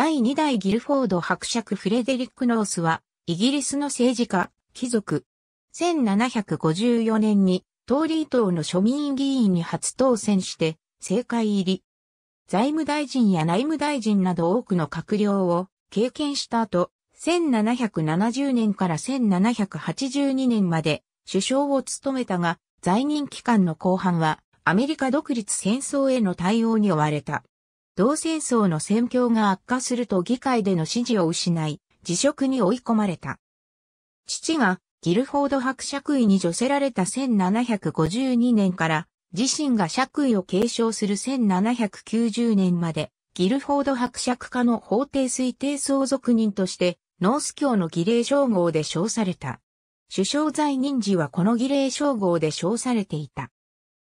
第2代ギルフォード伯爵フレデリック・ノースは、イギリスの政治家、貴族。1754年に、トーリー党の庶民議員に初当選して、政界入り。財務大臣や内務大臣など多くの閣僚を経験した後、1770年から1782年まで首相を務めたが、在任期間の後半は、アメリカ独立戦争への対応に追われた。同戦争の戦況が悪化すると議会での支持を失い、辞職に追い込まれた。父がギルフォード伯爵位に除せられた1752年から自身が爵位を継承する1790年までギルフォード伯爵家の法廷推定相続人としてノース教の儀礼称号で称された。首相在任時はこの儀礼称号で称されていた。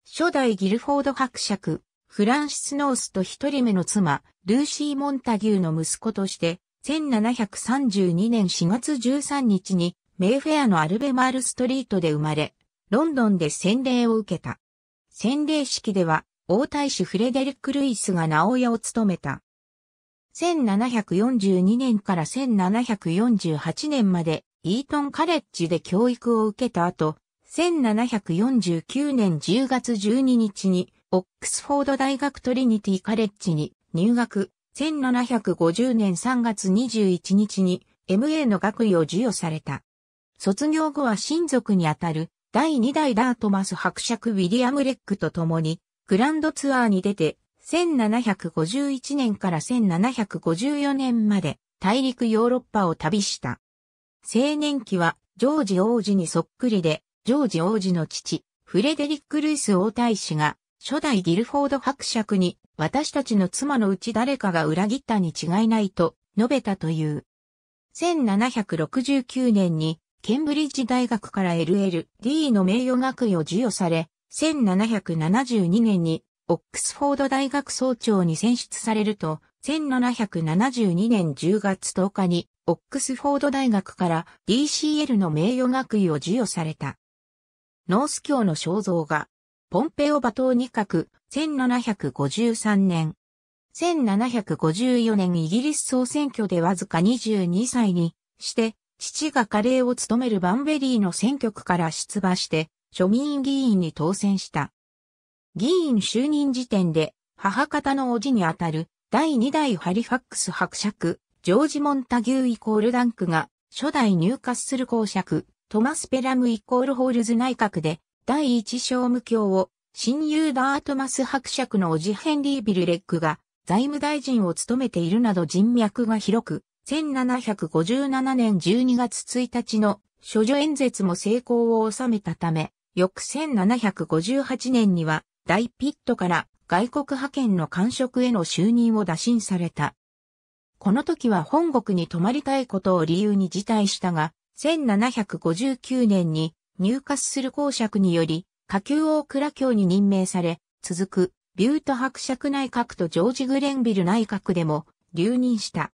初代ギルフォード伯爵、フランシス・ノースと一人目の妻、ルーシー・モンタギューの息子として、1732年4月13日に、メイフェアのアルベマールストリートで生まれ、ロンドンで洗礼を受けた。洗礼式では、王太子フレデリック・ルイスが名親を務めた。1742年から1748年まで、イートンカレッジで教育を受けた後、1749年10月12日に、オックスフォード大学トリニティカレッジに入学、1750年3月21日に MA の学位を授与された。卒業後は親族にあたる第2代ダートマス伯爵ウィリアム・レックと共にグランドツアーに出て1751年から1754年まで大陸ヨーロッパを旅した。青年期はジョージ王子にそっくりで、ジョージ王子の父、フレデリック・ルイス王太子が初代ギルフォード伯爵に、私たちの妻のうち誰かが裏切ったに違いないと述べたという。1769年に、ケンブリッジ大学から LL.D の名誉学位を授与され、1772年に、オックスフォード大学総長に選出されると、1772年10月10日に、オックスフォード大学から DCL の名誉学位を授与された。ノース教の肖像画、ポンペオバ島二角、1753年。1754年イギリス総選挙でわずか22歳にして、父がカレーを務めるバンベリーの選挙区から出馬して、庶民議員に当選した。議員就任時点で、母方の叔父にあたる、第2代ハリファックス伯爵、ジョージ・モンタギューイコールダンクが、初代入ュする公爵、トマス・ペラムイコールホールズ内閣で、第一小務卿を、親友ダートマス伯爵のおじヘンリー・ビルレックが財務大臣を務めているなど人脈が広く、1757年12月1日の処女演説も成功を収めたため、翌1758年には大ピットから外国派遣の官職への就任を打診された。この時は本国に泊まりたいことを理由に辞退したが、1759年に入荷する公爵により、下級大蔵卿に任命され、続く、ビュート伯爵内閣とジョージ・グレンビル内閣でも留任した。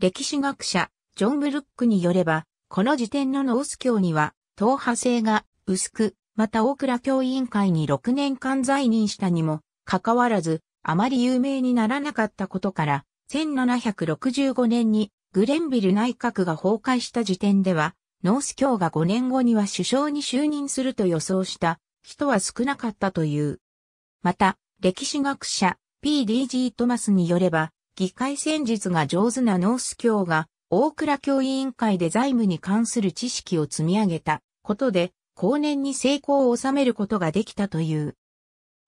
歴史学者、ジョン・ブルックによれば、この時点のノース教には、党派性が薄く、また大倉教委員会に6年間在任したにも、かかわらず、あまり有名にならなかったことから、1765年にグレンビル内閣が崩壊した時点では、ノース卿が5年後には首相に就任すると予想した人は少なかったという。また、歴史学者 PDG トマスによれば、議会戦術が上手なノース卿が大倉教委員会で財務に関する知識を積み上げたことで、後年に成功を収めることができたという。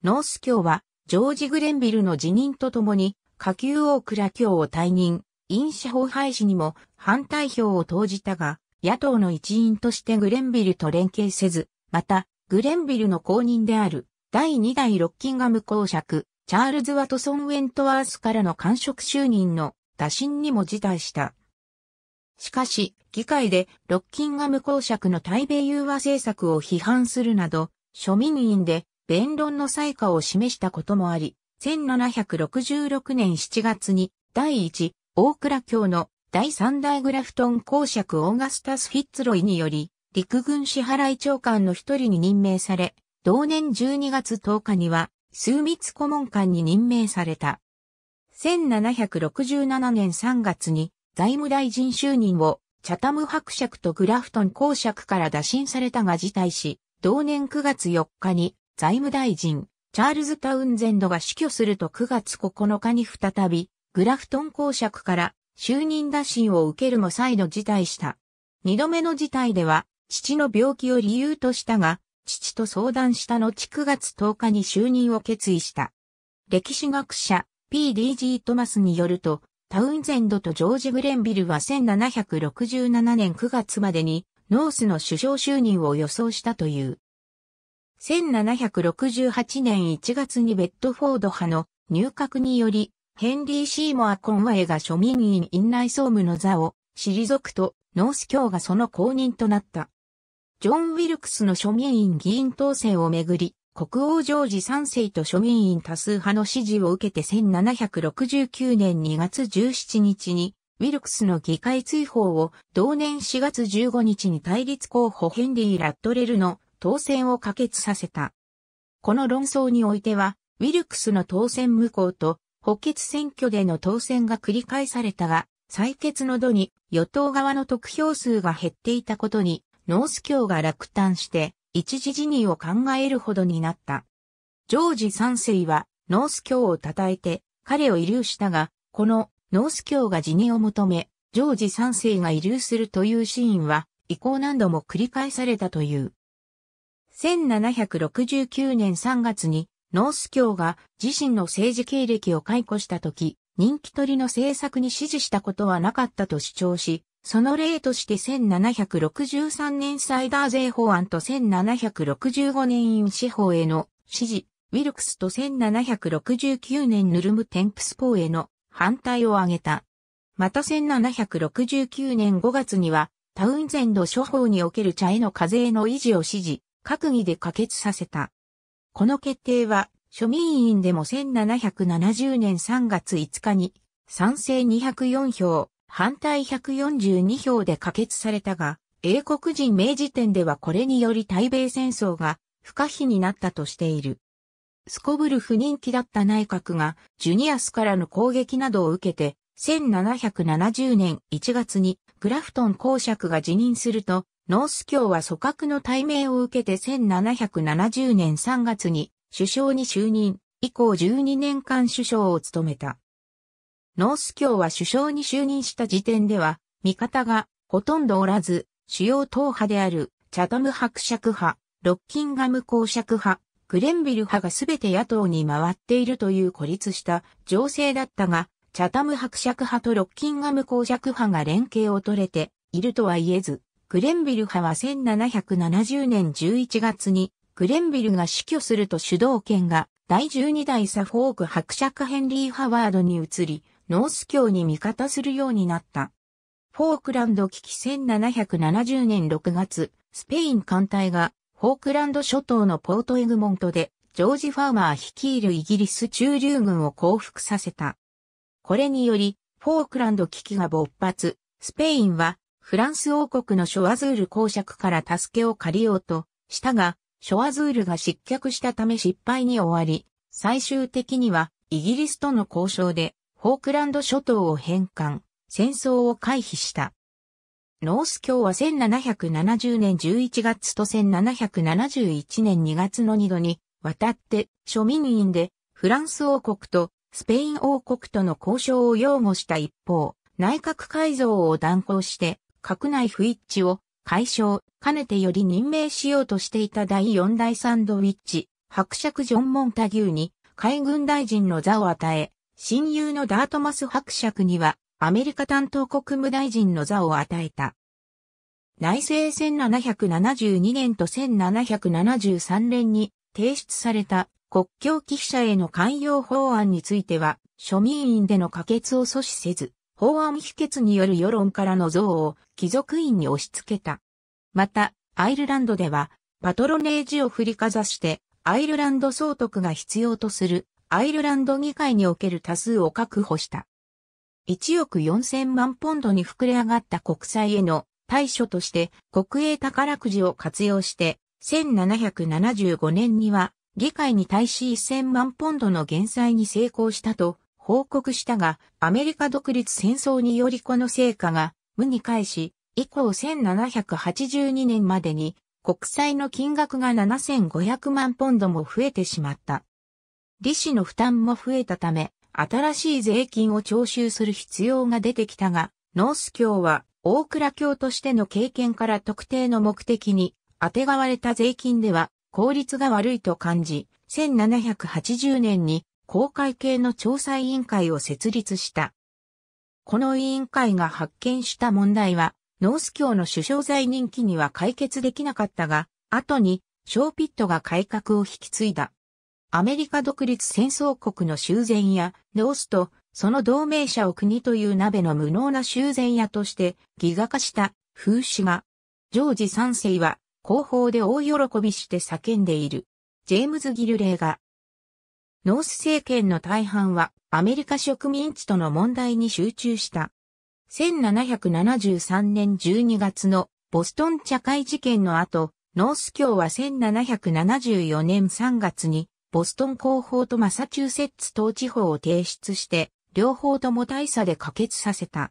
ノース卿は、ジョージ・グレンビルの辞任とともに、下級大倉卿を退任、印社法廃止にも反対票を投じたが、野党の一員としてグレンビルと連携せず、また、グレンビルの後任である、第2代ロッキンガム公爵、チャールズ・ワトソン・ウェントワースからの官職就任の打診にも辞退した。しかし、議会でロッキンガム公爵の対米融和政策を批判するなど、庶民院で弁論の再果を示したこともあり、1766年7月に第一大倉卿の第三代グラフトン公爵オーガスタス・フィッツロイにより、陸軍支払い長官の一人に任命され、同年12月10日には、枢密顧問官に任命された。1767年3月に財務大臣就任を、チャタム伯爵とグラフトン公爵から打診されたが辞退し、同年9月4日に財務大臣、チャールズ・タウンゼンドが死去すると9月9日に再び、グラフトン公爵から就任打診を受けるも再度辞退した。二度目の辞退では、父の病気を理由としたが、父と相談した後9月10日に就任を決意した。歴史学者 PDG トマスによると、タウンゼンドとジョージ・グレンビルは1767年9月までにノースの首相就任を予想したという。1768年1月にベッドフォード派の入閣によりヘンリー・シーモア・コンワエが庶民院院内総務の座を退くと、ノース教がその公認となった。ジョン・ウィルクスの庶民院議員当選をめぐり、国王ジョージ3世と庶民院多数派の支持を受けて1769年2月17日に、ウィルクスの議会追放を同年4月15日に対立候補ヘンリー・ラットレルの当選を可決させた。この論争においては、ウィルクスの当選無効と補欠選挙での当選が繰り返されたが、採決の度に与党側の得票数が減っていたことに、ノース教が落胆して、一時辞任を考えるほどになった。ジョージ三世は、ノース教を称えて、彼を遺留したが、このノース教が辞任を求め、ジョージ三世が遺留するというシーンは、以降何度も繰り返されたという。1769年3月にノース教が自身の政治経歴を解雇した時、人気取りの政策に支持したことはなかったと主張し、その例として1763年サイダー税法案と1765年院司法への支持、ウィルクスと1769年ヌルムテンプス法への反対を挙げた。また1769年5月には、タウンゼンド諸法における茶への課税の維持を指示、閣議で可決させた。この決定は、庶民院でも1770年3月5日に、賛成204票、反対142票で可決されたが、英国人明時点ではこれにより対米戦争が不可避になったとしている。スコブル不人気だった内閣が、ジュニアスからの攻撃などを受けて、1770年1月にグラフトン公爵が辞任すると、ノース教は組閣の対名を受けて1770年3月に首相に就任、以降12年間首相を務めた。ノース教は首相に就任した時点では、味方がほとんどおらず、主要党派である、チャタム伯爵派、ロッキンガム公爵派、グレンビル派がすべて野党に回っているという孤立した情勢だったが、チャタム伯爵派とロッキンガム公爵派が連携を取れているとは言えず、グレンビル派は1770年11月にグレンビルが死去すると主導権が第12代サフォーク伯爵ヘンリー・ハワードに移り、ノース教に味方するようになった。フォークランド危機1770年6月、スペイン艦隊がフォークランド諸島のポートエグモントでジョージ・ファーマー率いるイギリス駐留軍を降伏させた。これにより、フォークランド危機が勃発、スペインはフランス王国のショワズール公爵から助けを借りようとしたが、ショワズールが失脚したため失敗に終わり、最終的にはイギリスとの交渉でフォークランド諸島を返還、戦争を回避した。ノース教は1770年11月と1771年2月の2度に渡って庶民院でフランス王国とスペイン王国との交渉を擁護した一方、内閣改造を断行して閣内不一致を解消、かねてより任命しようとしていた第四大サンドウィッチ、伯爵ジョン・モンタギューに海軍大臣の座を与え、親友のダートマス伯爵にはアメリカ担当国務大臣の座を与えた。内政1772年と1773年に提出された国境記者への寛容法案については、庶民院での可決を阻止せず、法案否決による世論からの憎悪を貴族院に押し付けた。また、アイルランドでは、パトロネージを振りかざして、アイルランド総督が必要とする、アイルランド議会における多数を確保した。1億4000万ポンドに膨れ上がった国債への対処として国営宝くじを活用して1775年には議会に対し1000万ポンドの減債に成功したと報告したがアメリカ独立戦争によりこの成果が無に返し、以降1782年までに国債の金額が7500万ポンドも増えてしまった。利子の負担も増えたため、新しい税金を徴収する必要が出てきたが、ノース教は大倉教としての経験から特定の目的に当てがわれた税金では効率が悪いと感じ、1780年に公開系の調査委員会を設立した。この委員会が発見した問題は、ノース教の首相在任期には解決できなかったが、後に、ショーピットが改革を引き継いだ。アメリカ独立戦争国の修繕や、ノースと、その同盟者を国という鍋の無能な修繕屋として、ギガ化した風刺が、ジョージ三世は、後方で大喜びして叫んでいる。ジェームズ・ギルレイが、ノース政権の大半はアメリカ植民地との問題に集中した。1773年12月のボストン茶会事件の後、ノース教は1774年3月にボストン広報とマサチューセッツ統治法を提出して、両方とも大差で可決させた。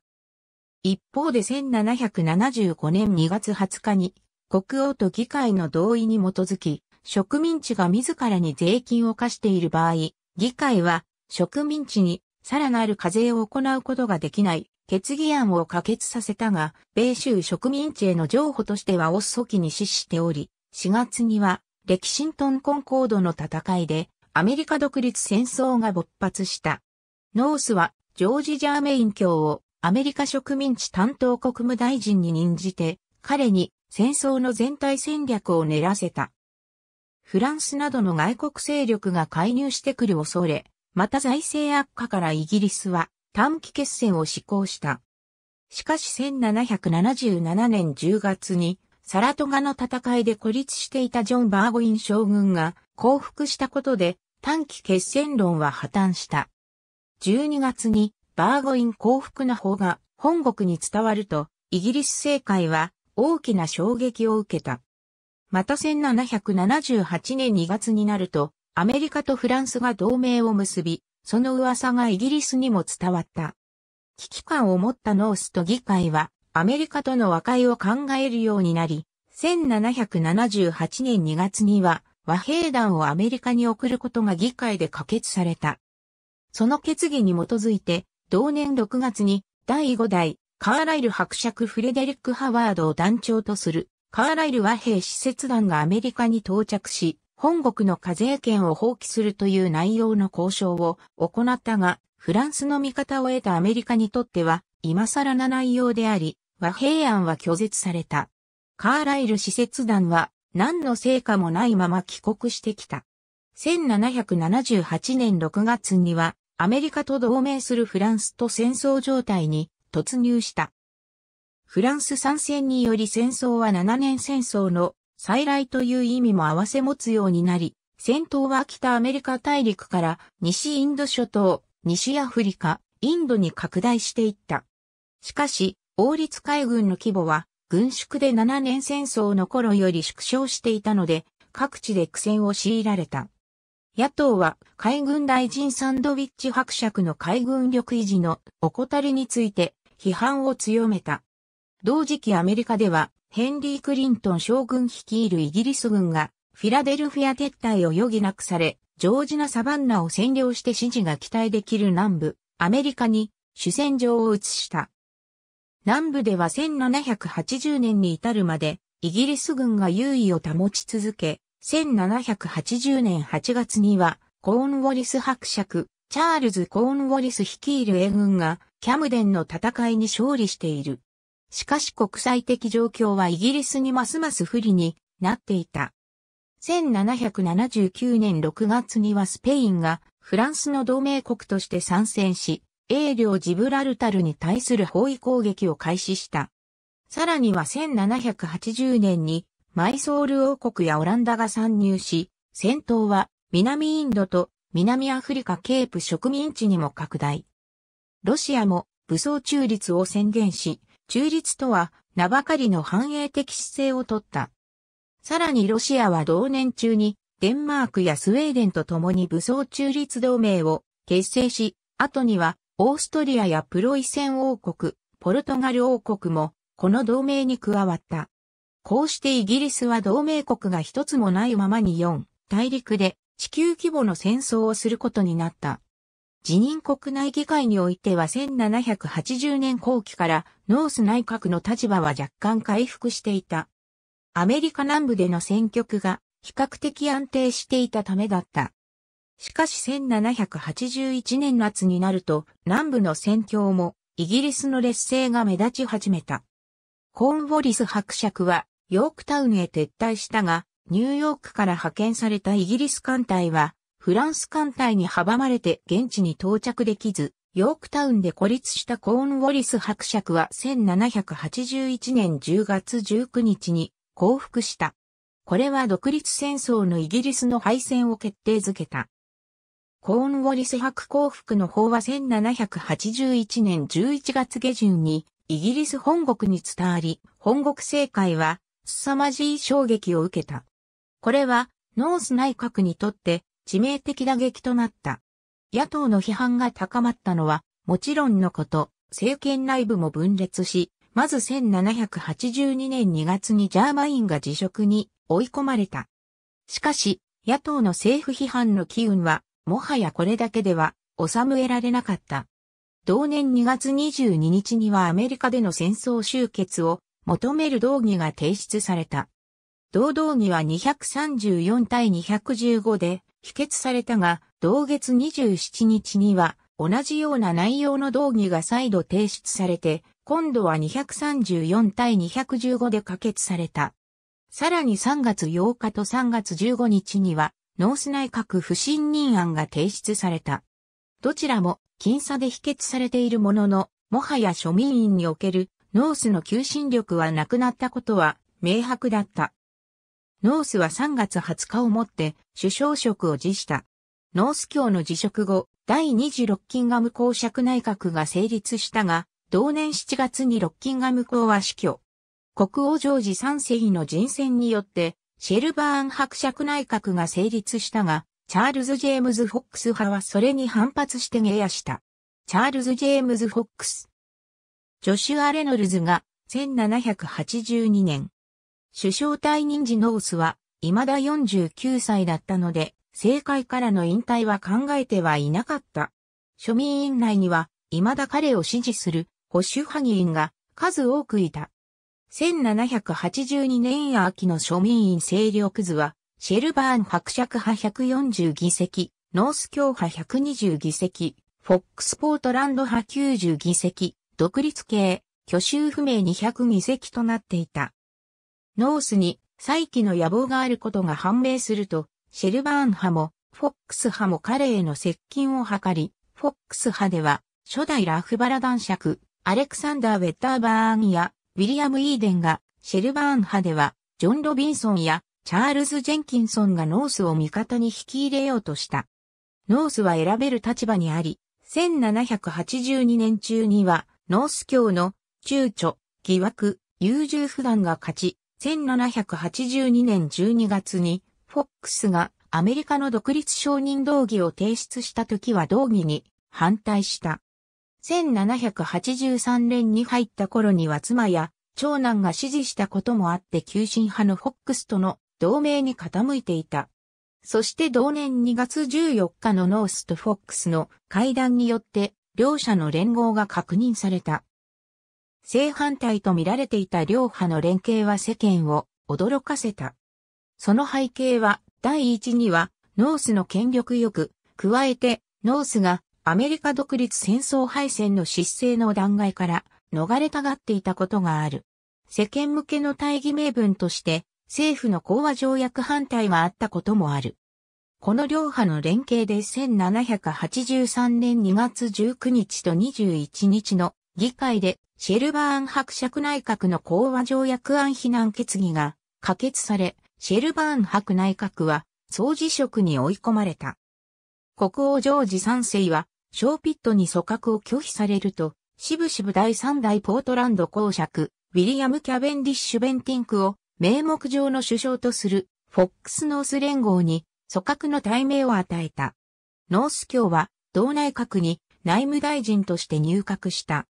一方で1775年2月20日に国王と議会の同意に基づき、植民地が自らに税金を課している場合、議会は植民地にさらなる課税を行うことができない決議案を可決させたが、米州植民地への譲歩としては遅きに死しており、4月にはレキシントンコンコードの戦いでアメリカ独立戦争が勃発した。ノースはジョージ・ジャーメイン卿をアメリカ植民地担当国務大臣に任じて、彼に戦争の全体戦略を練らせた。フランスなどの外国勢力が介入してくる恐れ、また財政悪化からイギリスは短期決戦を施行した。しかし1777年10月にサラトガの戦いで孤立していたジョン・バーゴイン将軍が降伏したことで短期決戦論は破綻した。12月にバーゴイン降伏の方が本国に伝わるとイギリス政界は大きな衝撃を受けた。また1778年2月になるとアメリカとフランスが同盟を結び、その噂がイギリスにも伝わった。危機感を持ったノースと議会は、アメリカとの和解を考えるようになり、1778年2月には和平団をアメリカに送ることが議会で可決された。その決議に基づいて、同年6月に第5代カーライル伯爵フレデリック・ハワードを団長とするカーライル和平使節団がアメリカに到着し、本国の課税権を放棄するという内容の交渉を行ったが、フランスの味方を得たアメリカにとっては、今更な内容であり、和平案は拒絶された。カーライル使節団は、何の成果もないまま帰国してきた。1778年6月には、アメリカと同盟するフランスと戦争状態に突入した。フランス参戦により戦争は7年戦争の再来という意味も合わせ持つようになり、戦闘は北アメリカ大陸から西インド諸島、西アフリカ、インドに拡大していった。しかし、王立海軍の規模は軍縮で7年戦争の頃より縮小していたので、各地で苦戦を強いられた。野党は海軍大臣サンドウィッチ伯爵の海軍力維持の怠りについて批判を強めた。同時期アメリカではヘンリー・クリントン将軍率いるイギリス軍が、フィラデルフィア撤退を余儀なくされ、ジョージナサバンナを占領して支持が期待できる南部、アメリカに主戦場を移した。南部では1780年に至るまで、イギリス軍が優位を保ち続け、1780年8月には、コーンウォリス伯爵、チャールズ・コーンウォリス率いる英軍が、キャムデンの戦いに勝利している。しかし国際的状況はイギリスにますます不利になっていた。1779年6月にはスペインがフランスの同盟国として参戦し、英領ジブラルタルに対する包囲攻撃を開始した。さらには1780年にマイソール王国やオランダが参入し、戦闘は南インドと南アフリカケープ植民地にも拡大。ロシアも武装中立を宣言し、中立とは名ばかりの繁栄的姿勢をとった。さらにロシアは同年中にデンマークやスウェーデンと共に武装中立同盟を結成し、後にはオーストリアやプロイセン王国、ポルトガル王国もこの同盟に加わった。こうしてイギリスは同盟国が一つもないままに4大陸で地球規模の戦争をすることになった。辞任国内議会においては1780年後期からノース内閣の立場は若干回復していた。アメリカ南部での選挙区が比較的安定していたためだった。しかし1781年夏になると南部の戦況もイギリスの劣勢が目立ち始めた。コーンウォリス伯爵はヨークタウンへ撤退したが、ニューヨークから派遣されたイギリス艦隊はフランス艦隊に阻まれて現地に到着できず、ヨークタウンで孤立したコーンウォリス伯爵は1781年10月19日に降伏した。これは独立戦争のイギリスの敗戦を決定づけた。コーンウォリス伯降伏の法は1781年11月下旬にイギリス本国に伝わり、本国政界は凄まじい衝撃を受けた。これはノース内閣にとって致命的打撃となった。野党の批判が高まったのは、もちろんのこと、政権内部も分裂し、まず1782年2月にジャーマインが辞職に追い込まれた。しかし、野党の政府批判の機運は、もはやこれだけでは収められなかった。同年2月22日にはアメリカでの戦争終結を求める動議が提出された。同道義は234対215で否決されたが、同月27日には同じような内容の動議が再度提出されて、今度は234対215で可決された。さらに3月8日と3月15日には、ノース内閣不信任案が提出された。どちらも、僅差で否決されているものの、もはや庶民院におけるノースの求心力はなくなったことは明白だった。ノースは3月20日をもって首相職を辞した。ノース教の辞職後、第2ッキンガム公爵内閣が成立したが、同年7月にロッキンガム公は死去。国王ジョージ三世の人選によって、シェルバーン伯爵内閣が成立したが、チャールズ・ジェームズ・フォックス派はそれに反発して下野した。チャールズ・ジェームズ・フォックス。ジョシュア・レノルズが1782年首相退任時ノースは、未だ49歳だったので、政界からの引退は考えてはいなかった。庶民院内には、未だ彼を支持する保守派議員が数多くいた。1782年秋の庶民院勢力図は、シェルバーン伯爵派140議席、ノース教派120議席、フォックスポートランド派90議席、独立系、挙州不明200議席となっていた。ノースに再起の野望があることが判明すると、シェルバーン派も、フォックス派も彼への接近を図り、フォックス派では、初代ラフバラ男爵、アレクサンダー・ウェッターバーンや、ウィリアム・イーデンが、シェルバーン派では、ジョン・ロビンソンや、チャールズ・ジェンキンソンがノースを味方に引き入れようとした。ノースは選べる立場にあり、1782年中には、ノース教の躊躇、疑惑、優柔不断が勝ち、1782年12月に、フォックスがアメリカの独立承認動議を提出した時は動議に反対した。1783年に入った頃には妻や長男が支持したこともあって急進派のフォックスとの同盟に傾いていた。そして同年2月14日のノースとフォックスの会談によって両者の連合が確認された。正反対と見られていた両派の連携は世間を驚かせた。その背景は、第一には、ノースの権力欲、加えて、ノースがアメリカ独立戦争敗戦の失勢の断崖から逃れたがっていたことがある。世間向けの大義名分として、政府の講和条約反対があったこともある。この両派の連携で1783年2月19日と21日の議会でシェルバーン伯爵内閣の講和条約案避難決議が可決され、シェルバーン伯内閣は総辞職に追い込まれた。国王ジョージ3世は、ショーピットに組閣を拒否されると、しぶしぶ第3代ポートランド公爵、ウィリアム・キャベンディッシュ・ベンティンクを名目上の首相とするフォックス・ノース連合に組閣の対名を与えた。ノース教は同内閣に内務大臣として入閣した。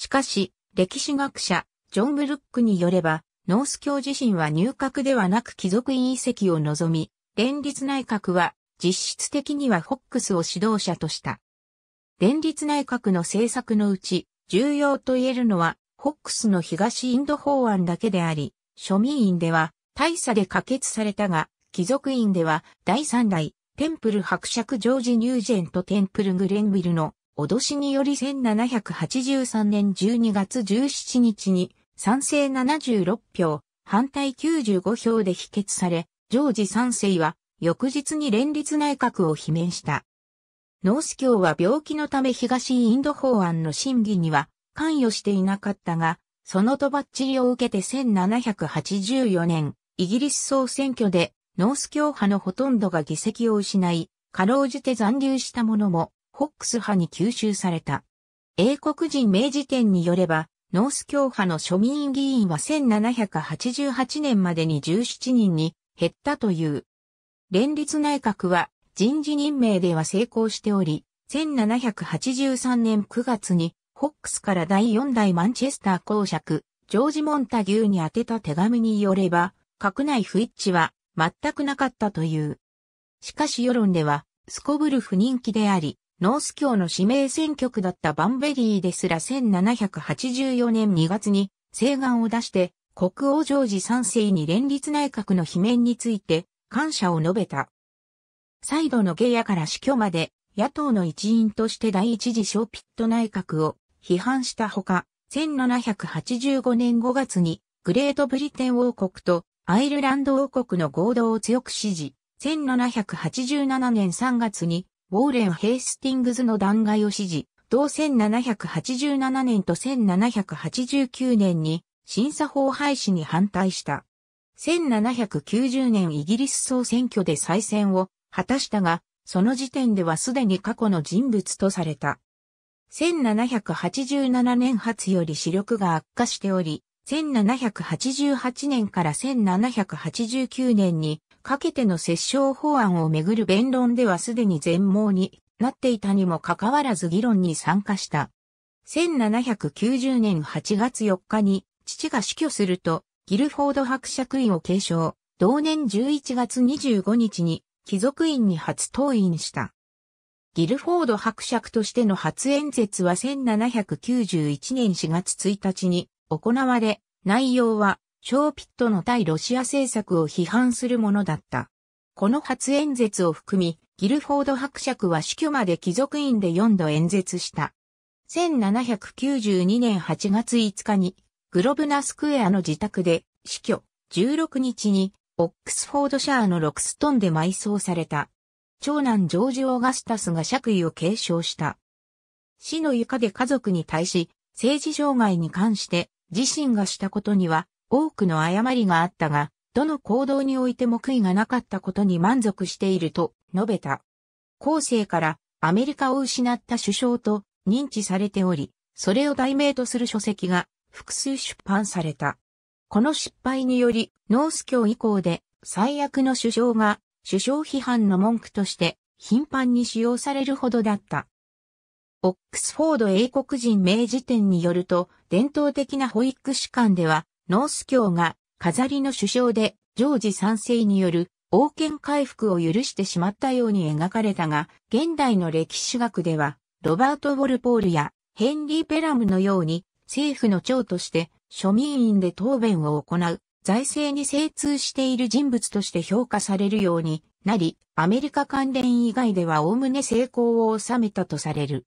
しかし、歴史学者、ジョン・ブルックによれば、ノース教自身は入閣ではなく貴族院遺跡を望み、連立内閣は実質的にはホックスを指導者とした。連立内閣の政策のうち、重要と言えるのは、ホックスの東インド法案だけであり、庶民院では大差で可決されたが、貴族院では第三代、テンプル伯爵ジョージ・ニュージェント・テンプル・グレンビルの脅しにより1783年12月17日に賛成76票、反対95票で否決され、ジョージ3世は翌日に連立内閣を罷免した。ノース教は病気のため東インド法案の審議には関与していなかったが、そのとばっちりを受けて1784年、イギリス総選挙でノース教派のほとんどが議席を失い、かろうじて残留したものも、ホックス派に吸収された。英国人明治典によれば、ノース教派の庶民議員は1788年までに17人に減ったという。連立内閣は人事任命では成功しており、1783年9月にホックスから第4代マンチェスター公爵、ジョージ・モンタギューに宛てた手紙によれば、閣内不一致は全くなかったという。しかし世論では、スコブル不人気であり、ノース教の指名選挙区だったバンベリーですら1784年2月に請願を出して国王ジョージ3世に連立内閣の罷免について感謝を述べた。再度の下野から死去まで野党の一員として第一次ショーピット内閣を批判したほか、1785年5月にグレートブリテン王国とアイルランド王国の合同を強く支持、1787年3月にウォーレン・ヘイスティングズの弾劾を指示、同1787年と1789年に審査法廃止に反対した。1790年イギリス総選挙で再選を果たしたが、その時点ではすでに過去の人物とされた。1787年発より視力が悪化しており、1788年から1789年にかけての折衝法案をめぐる弁論ではすでに全盲になっていたにもかかわらず議論に参加した。1790年8月4日に父が死去すると、ギルフォード伯爵位を継承、同年11月25日に貴族院に初登院した。ギルフォード伯爵としての初演説は1791年4月1日に行われ、内容はショーピットの対ロシア政策を批判するものだった。この初演説を含み、ギルフォード伯爵は死去まで貴族院で4度演説した。1792年8月5日に、グロブナスクエアの自宅で死去、16日に、オックスフォードシャーのロクストンで埋葬された。長男ジョージ・オーガスタスが爵位を継承した。死の床で家族に対し、政治障害に関して自身がしたことには多くの誤りがあったが、どの行動においても悔いがなかったことに満足していると述べた。後世からアメリカを失った首相と認知されており、それを題名とする書籍が複数出版された。この失敗により、ノース教以降で最悪の首相が首相批判の文句として頻繁に使用されるほどだった。オックスフォード英国人名辞典によると、伝統的な保育士官では、ノース教が飾りの首相でジョージ3世による王権回復を許してしまったように描かれたが、現代の歴史学では、ロバート・ウォルポールやヘンリー・ペラムのように政府の長として庶民院で答弁を行う財政に精通している人物として評価されるようになり、アメリカ関連以外ではおおむね成功を収めたとされる。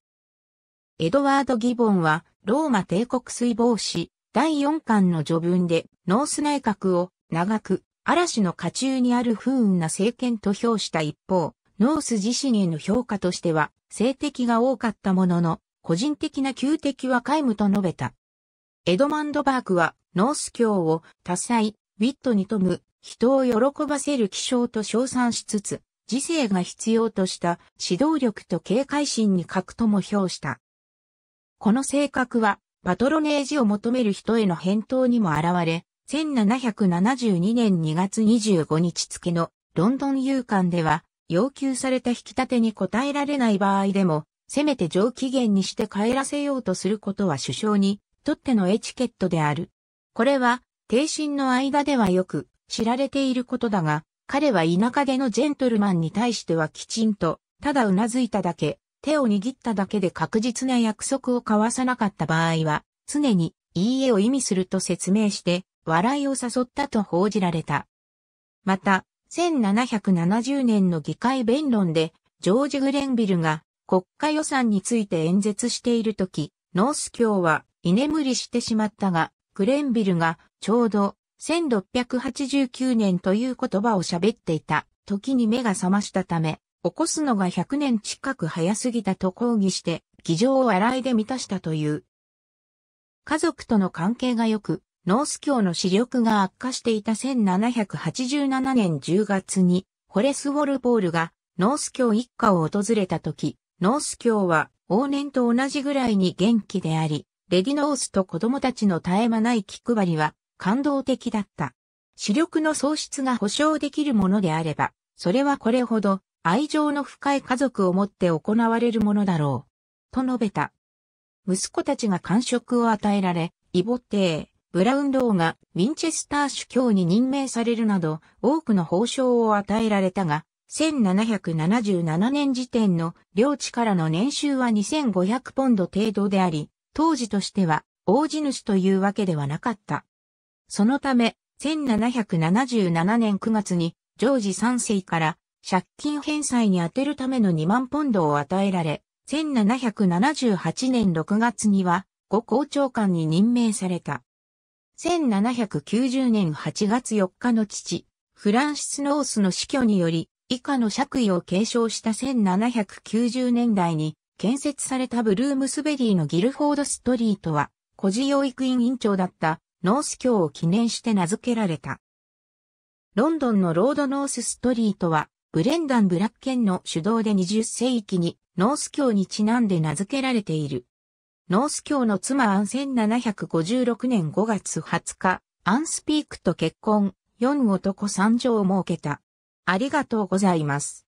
エドワード・ギボンはローマ帝国水防止第4巻の序文で、ノース内閣を、長く、嵐の下中にある不運な政権と評した一方、ノース自身への評価としては、性的が多かったものの、個人的な旧敵は皆無と述べた。エドマンドバークは、ノース教を多彩、ウィットに富む、人を喜ばせる気象と称賛しつつ、時世が必要とした指導力と警戒心に欠くとも評した。この性格はパトロネージを求める人への返答にも現れ、1772年2月25日付のロンドン勇敢では、要求された引き立てに応えられない場合でも、せめて上機嫌にして帰らせようとすることは首相にとってのエチケットである。これは、帝身の間ではよく知られていることだが、彼は田舎でのジェントルマンに対してはきちんと、ただ頷いただけ、手を握っただけで確実な約束を交わさなかった場合は、常に、いいえを意味すると説明して、笑いを誘ったと報じられた。また、1770年の議会弁論で、ジョージ・グレンビルが国家予算について演説しているとき、ノース教は居眠りしてしまったが、グレンビルがちょうど1689年という言葉を喋っていた時に目が覚ましたため、起こすのが100年近く早すぎたと抗議して、議場を洗いで満たしたという。家族との関係が良く、ノース教の視力が悪化していた1787年10月に、ホレス・ウォルポールがノース教一家を訪れた時、ノース教は往年と同じぐらいに元気であり、レディノースと子供たちの絶え間ない気配りは感動的だった。視力の喪失が保証できるものであれば、それはこれほど愛情の深い家族をもって行われるものだろう。と述べた。息子たちが感触を与えられ、イボテー、ブラウンローがウィンチェスター主教に任命されるなど、多くの報奨を与えられたが、1777年時点の領地からの年収は2500ポンド程度であり、当時としては大地主というわけではなかった。そのため、1777年9月にジョージ3世から借金返済に充てるための2万ポンドを与えられ、1778年6月には、ご校長官に任命された。1790年8月4日の父、フランシス・ノースの死去により、以下の爵位を継承した1790年代に建設されたブルームスベリーのギルフォードストリートは、孤児養育院院長だったノース教を記念して名付けられた。ロンドンのロードノースストリートは、ブレンダン・ブラッケンの主導で20世紀にノース教にちなんで名付けられている。ノース教の妻アン1756年5月20日、アンスピークと結婚、4男3女を設けた。ありがとうございます。